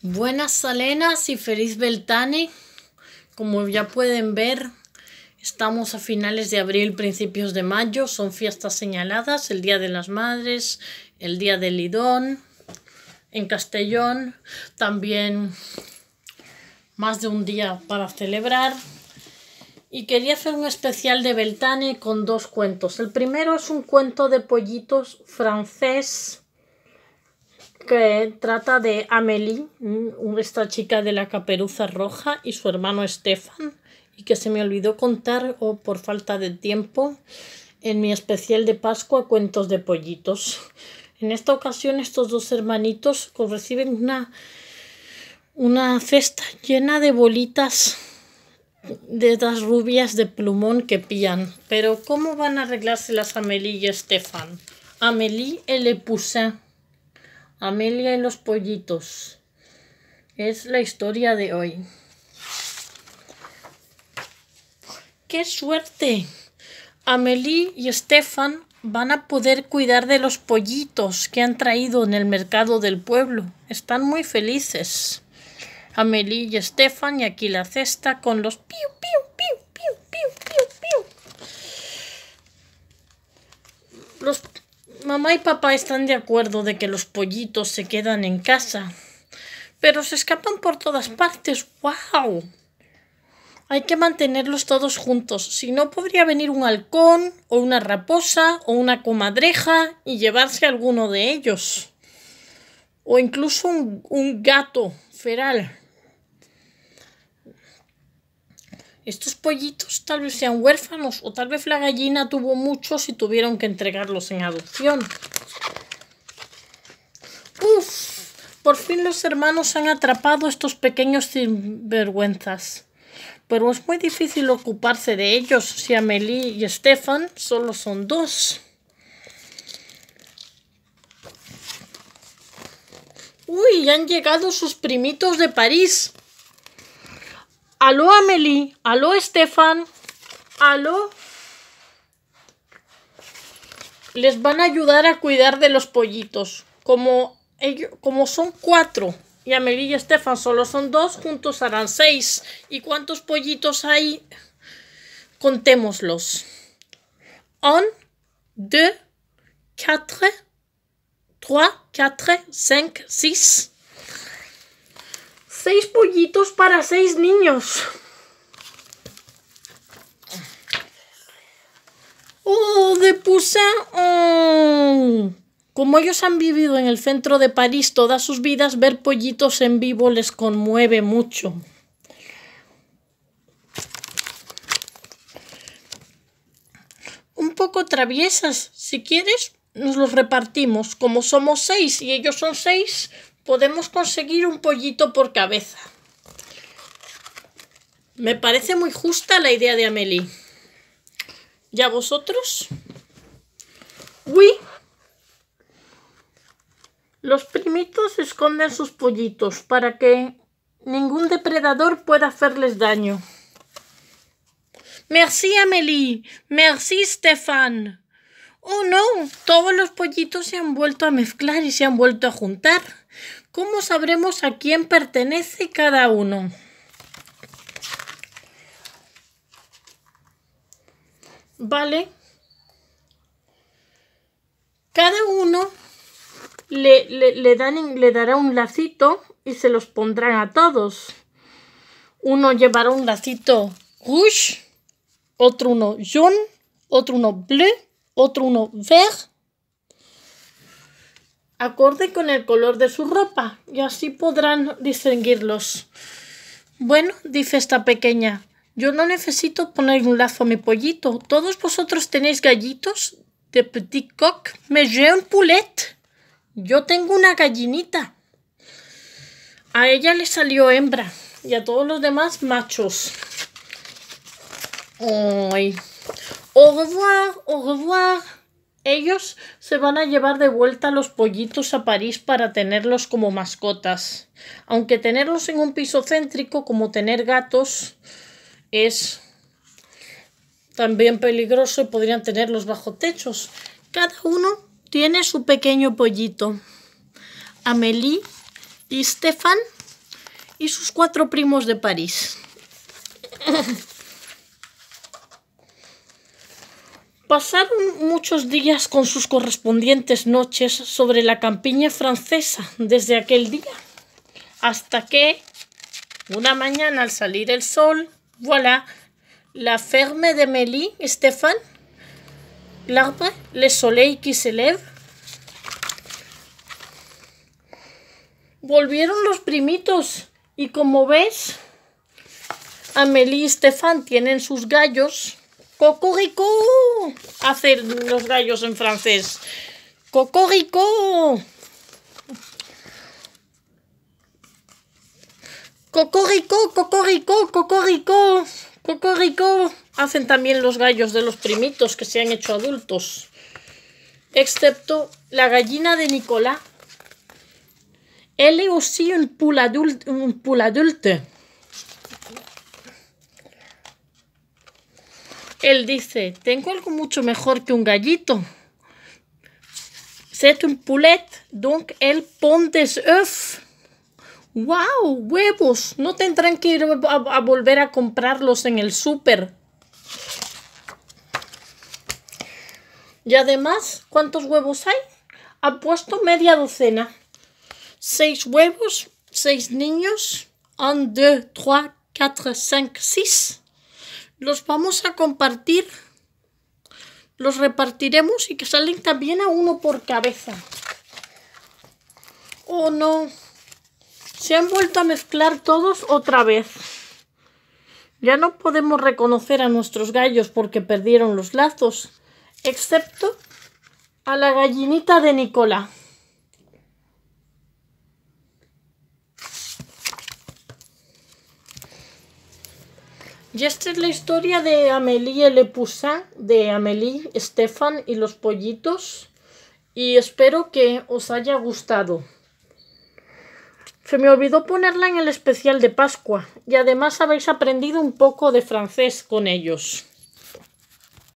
Buenas Salenas y feliz Beltane. Como ya pueden ver, estamos a finales de abril, principios de mayo. Son fiestas señaladas, el Día de las Madres, el Día del Lidón, en Castellón. También más de un día para celebrar. Y quería hacer un especial de Beltane con dos cuentos. El primero es un cuento de pollitos francés que trata de Amélie, esta chica de la caperuza roja, y su hermano Estefan, y que se me olvidó contar o por falta de tiempo en mi especial de Pascua Cuentos de Pollitos. En esta ocasión estos dos hermanitos reciben una, una cesta llena de bolitas de las rubias de plumón que pillan. Pero ¿cómo van a arreglárselas Amélie y Estefan? Amélie le puse Amelia y los pollitos. Es la historia de hoy. ¡Qué suerte! Amelie y Estefan van a poder cuidar de los pollitos que han traído en el mercado del pueblo. Están muy felices. Amelie y Estefan y aquí la cesta con los Los Mamá y papá están de acuerdo de que los pollitos se quedan en casa, pero se escapan por todas partes. ¡Wow! Hay que mantenerlos todos juntos, si no podría venir un halcón o una raposa o una comadreja y llevarse alguno de ellos. O incluso un, un gato feral. Estos pollitos tal vez sean huérfanos o tal vez la gallina tuvo muchos y tuvieron que entregarlos en adopción. ¡Uf! Por fin los hermanos han atrapado estos pequeños sinvergüenzas. Pero es muy difícil ocuparse de ellos si Amelie y Stefan solo son dos. ¡Uy! Han llegado sus primitos de París. Aló Amelie, aló Estefan, aló. Les van a ayudar a cuidar de los pollitos. Como, ellos, como son cuatro y Amelie y Estefan solo son dos, juntos harán seis. ¿Y cuántos pollitos hay? Contémoslos. Un, dos, cuatro, tres, cuatro, cinco, seis seis pollitos para seis niños. ¡Oh, de pusa. Oh. Como ellos han vivido en el centro de París todas sus vidas, ver pollitos en vivo les conmueve mucho. Un poco traviesas, si quieres, nos los repartimos. Como somos seis y ellos son seis, podemos conseguir un pollito por cabeza. Me parece muy justa la idea de Amelie. ¿Y a vosotros? ¡Uy! Los primitos esconden sus pollitos para que ningún depredador pueda hacerles daño. Merci Amélie, merci Stefan. Oh no, todos los pollitos se han vuelto a mezclar y se han vuelto a juntar. ¿Cómo sabremos a quién pertenece cada uno? ¿Vale? Cada uno le, dará un lacito y se los pondrán a todos. Uno llevará un lacito rouge, otro uno jaune, otro uno bleu, otro uno vert acorde con el color de su ropa y así podrán distinguirlos. Bueno, dice esta pequeña, yo no necesito poner un lazo a mi pollito. ¿Todos vosotros tenéis gallitos? De petit coq, me un poulet. Yo tengo una gallinita. A ella le salió hembra y a todos los demás machos. Ay. Au revoir, au revoir. Ellos se van a llevar de vuelta los pollitos a París para tenerlos como mascotas. Aunque tenerlos en un piso céntrico como tener gatos es también peligroso y podrían tenerlos bajo techos. Cada uno tiene su pequeño pollito. Amélie y Stefan y sus cuatro primos de París. Pasaron muchos días con sus correspondientes noches sobre la campiña francesa desde aquel día, hasta que, una mañana al salir el sol, voilà, la ferme de Mélie, Estefan, l'arbre, le soleil qui se lève, volvieron los primitos y como ves, Amélie y Estefan tienen sus gallos ¡Cocorico! Hacen los gallos en francés. ¡Cocorico! ¡Cocorico, cocorico, cocorico! ¡Cocorico! Hacen también los gallos de los primitos que se han hecho adultos. Excepto la gallina de Nicolás. él es un un adulte. él dice, tengo algo mucho mejor que un gallito. C'est un poulet, donc el pontes des œufs. ¡Wow! ¡Huevos! No tendrán que ir a, volver a comprarlos en el súper. Y además, ¿cuántos huevos hay? Ha puesto media docena. Seis huevos, seis niños. Un, dos, tres, cuatro, cinco, seis los vamos a compartir, los repartiremos y que salen también a uno por cabeza. Oh no, se han vuelto a mezclar todos otra vez. Ya no podemos reconocer a nuestros gallos porque perdieron los lazos, excepto a la gallinita de Nicolás. Y esta es la historia de Amélie le Poussin, de Amélie, Estefan y los pollitos. Y espero que os haya gustado. Se me olvidó ponerla en el especial de Pascua y además habéis aprendido un poco de francés con ellos.